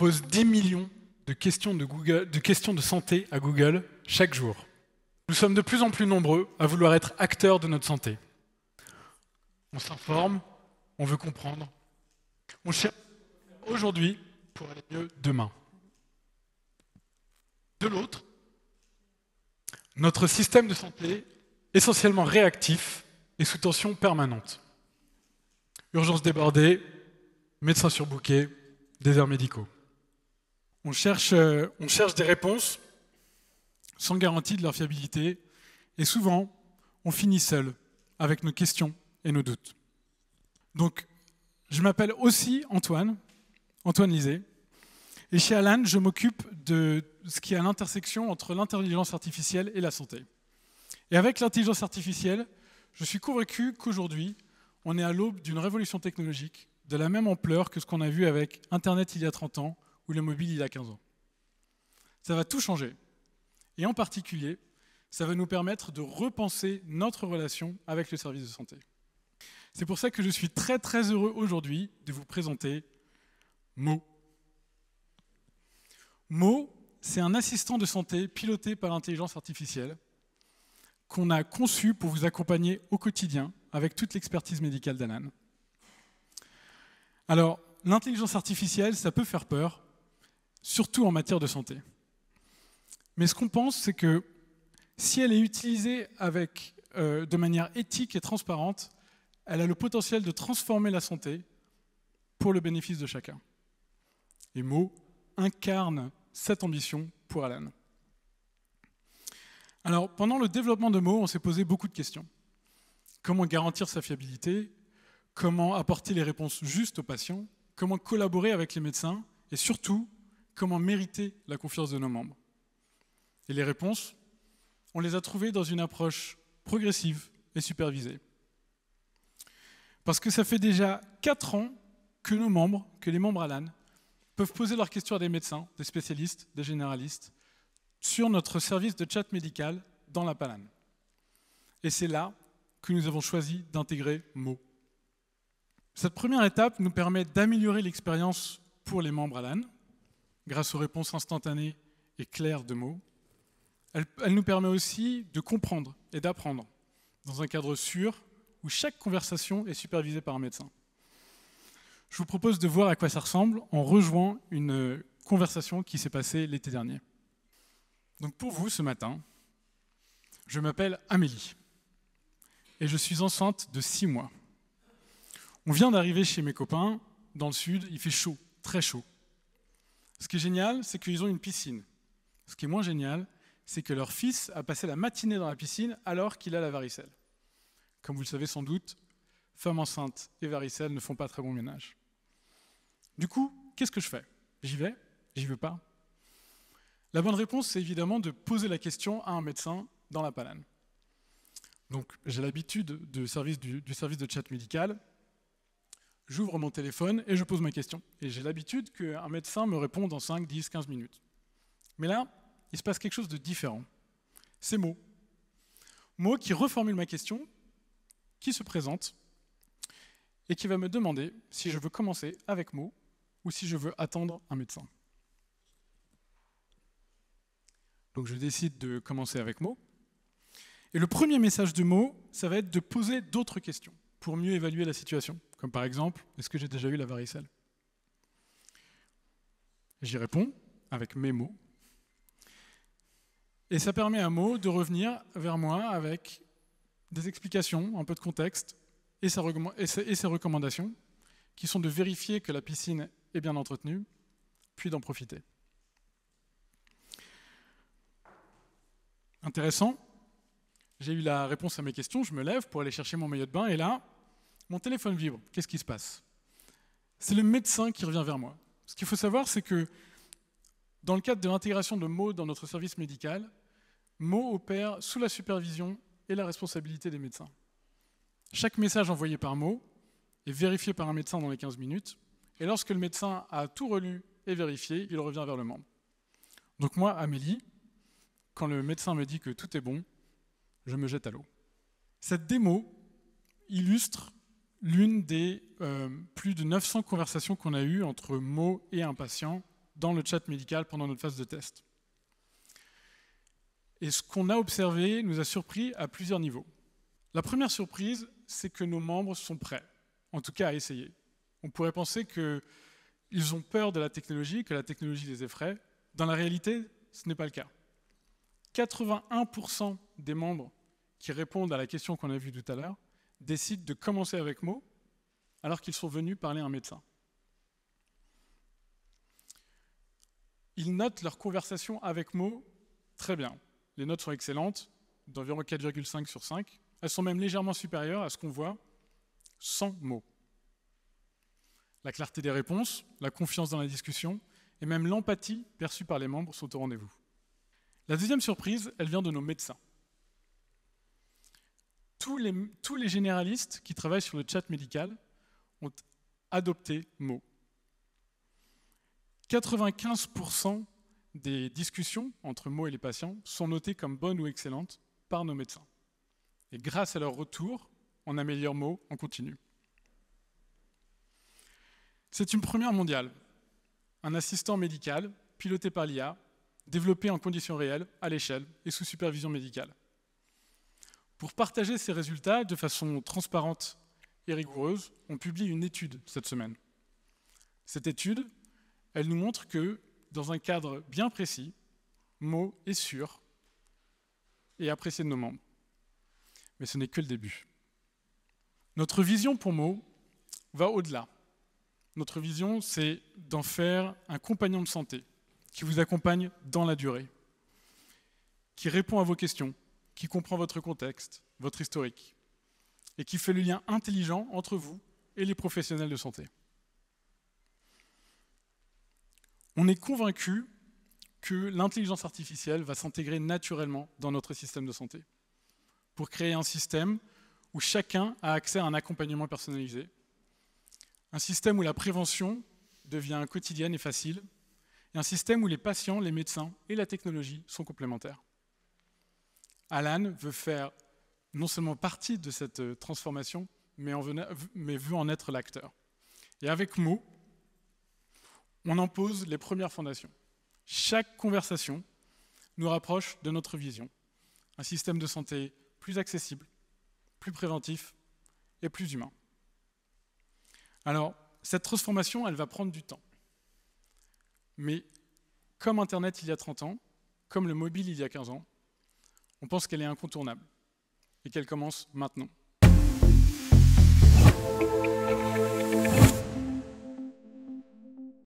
pose 10 millions de questions de, santé à Google chaque jour. Nous sommes de plus en plus nombreux à vouloir être acteurs de notre santé. On s'informe, on veut comprendre, on cherche aujourd'hui pour aller mieux demain. De l'autre, notre système de santé, essentiellement réactif, est sous tension permanente. Urgence débordée, médecins bouquet, déserts médicaux. Euh, on cherche, des réponses sans garantie de leur fiabilité, et souvent, on finit seul avec nos questions et nos doutes. Donc, je m'appelle aussi Antoine, Antoine Lisée, et chez Alan, je m'occupe de ce qui est à l'intersection entre l'intelligence artificielle et la santé. Et avec l'intelligence artificielle, je suis convaincu qu'aujourd'hui, on est à l'aube d'une révolution technologique de la même ampleur que ce qu'on a vu avec Internet il y a 30 ans ou le mobile il a 15 ans. Ça va tout changer. Et en particulier, ça va nous permettre de repenser notre relation avec le service de santé. C'est pour ça que je suis très très heureux aujourd'hui de vous présenter Mo. Mo, c'est un assistant de santé piloté par l'intelligence artificielle qu'on a conçu pour vous accompagner au quotidien avec toute l'expertise médicale d'Anan. Alors, l'intelligence artificielle, ça peut faire peur, surtout en matière de santé. Mais ce qu'on pense, c'est que si elle est utilisée avec, euh, de manière éthique et transparente, elle a le potentiel de transformer la santé pour le bénéfice de chacun. Et Mo incarne cette ambition pour Alan. Alors, pendant le développement de Mo, on s'est posé beaucoup de questions. Comment garantir sa fiabilité Comment apporter les réponses justes aux patients Comment collaborer avec les médecins Et surtout, comment mériter la confiance de nos membres Et les réponses, on les a trouvées dans une approche progressive et supervisée. Parce que ça fait déjà 4 ans que nos membres, que les membres ALAN, peuvent poser leurs questions à des médecins, des spécialistes, des généralistes, sur notre service de chat médical dans la Palane. Et c'est là que nous avons choisi d'intégrer MO. Cette première étape nous permet d'améliorer l'expérience pour les membres ALAN, grâce aux réponses instantanées et claires de mots. Elle, nous permet aussi de comprendre et d'apprendre dans un cadre sûr où chaque conversation est supervisée par un médecin. Je vous propose de voir à quoi ça ressemble en rejoignant une conversation qui s'est passée l'été dernier. Donc pour vous, ce matin, je m'appelle Amélie et je suis enceinte de six mois. On vient d'arriver chez mes copains dans le sud, il fait chaud, très chaud. Ce qui est génial, c'est qu'ils ont une piscine. Ce qui est moins génial, c'est que leur fils a passé la matinée dans la piscine alors qu'il a la varicelle. Comme vous le savez sans doute, femmes enceintes et varicelles ne font pas très bon ménage. Du coup, qu'est-ce que je fais J'y vais J'y veux pas La bonne réponse, c'est évidemment de poser la question à un médecin dans la panane. Donc j'ai l'habitude du service, du service de chat médical, j'ouvre mon téléphone et je pose ma question. Et j'ai l'habitude qu'un médecin me réponde en 5, 10, 15 minutes. Mais là, il se passe quelque chose de différent. C'est Mo, Mo qui reformule ma question, qui se présente et qui va me demander si je veux commencer avec Mo ou si je veux attendre un médecin. Donc je décide de commencer avec Mo. Et le premier message de Mo, ça va être de poser d'autres questions pour mieux évaluer la situation. Comme par exemple, est-ce que j'ai déjà eu la varicelle J'y réponds avec mes mots. Et ça permet à Mo de revenir vers moi avec des explications, un peu de contexte et, ses recommandations, qui sont de vérifier que la piscine est bien entretenue, puis d'en profiter. Intéressant, j'ai eu la réponse à mes questions, je me lève pour aller chercher mon maillot de bain, et là, mon téléphone vibre, qu'est-ce qui se passe C'est le médecin qui revient vers moi. Ce qu'il faut savoir, c'est que dans le cadre de l'intégration de Mo dans notre service médical, Mo opère sous la supervision et la responsabilité des médecins. Chaque message envoyé par Mo est vérifié par un médecin dans les 15 minutes, et lorsque le médecin a tout relu et vérifié, il revient vers le membre. Donc moi, Amélie, quand le médecin me dit que tout est bon, je me jette à l'eau. Cette démo illustre l'une des euh, plus de 900 conversations qu'on a eues entre mots et un patient dans le chat médical pendant notre phase de test. Et ce qu'on a observé nous a surpris à plusieurs niveaux. La première surprise, c'est que nos membres sont prêts, en tout cas à essayer. On pourrait penser qu'ils ont peur de la technologie, que la technologie les effraie. Dans la réalité, ce n'est pas le cas. 81% des membres qui répondent à la question qu'on a vue tout à l'heure décident de commencer avec mots alors qu'ils sont venus parler à un médecin. Ils notent leur conversation avec mots très bien. Les notes sont excellentes, d'environ 4,5 sur 5. Elles sont même légèrement supérieures à ce qu'on voit sans mots. La clarté des réponses, la confiance dans la discussion et même l'empathie perçue par les membres sont au rendez-vous. La deuxième surprise, elle vient de nos médecins tous les, généralistes qui travaillent sur le chat médical ont adopté Mo. 95% des discussions entre Mo et les patients sont notées comme bonnes ou excellentes par nos médecins. Et grâce à leur retour, on améliore Mo en continu. C'est une première mondiale. Un assistant médical, piloté par l'IA, développé en conditions réelles, à l'échelle et sous supervision médicale. Pour partager ces résultats de façon transparente et rigoureuse, on publie une étude cette semaine. Cette étude, elle nous montre que, dans un cadre bien précis, Mo est sûr et apprécié de nos membres. Mais ce n'est que le début. Notre vision pour Mo va au-delà. Notre vision, c'est d'en faire un compagnon de santé qui vous accompagne dans la durée, qui répond à vos questions, qui comprend votre contexte, votre historique, et qui fait le lien intelligent entre vous et les professionnels de santé. On est convaincu que l'intelligence artificielle va s'intégrer naturellement dans notre système de santé, pour créer un système où chacun a accès à un accompagnement personnalisé, un système où la prévention devient quotidienne et facile, et un système où les patients, les médecins et la technologie sont complémentaires. Alan veut faire non seulement partie de cette euh, transformation, mais, veut en être l'acteur. Et avec Mo, on en pose les premières fondations. Chaque conversation nous rapproche de notre vision. Un système de santé plus accessible, plus préventif et plus humain. Alors, cette transformation, elle va prendre du temps. Mais comme Internet il y a 30 ans, comme le mobile il y a 15 ans, on pense qu'elle est incontournable et qu'elle commence maintenant.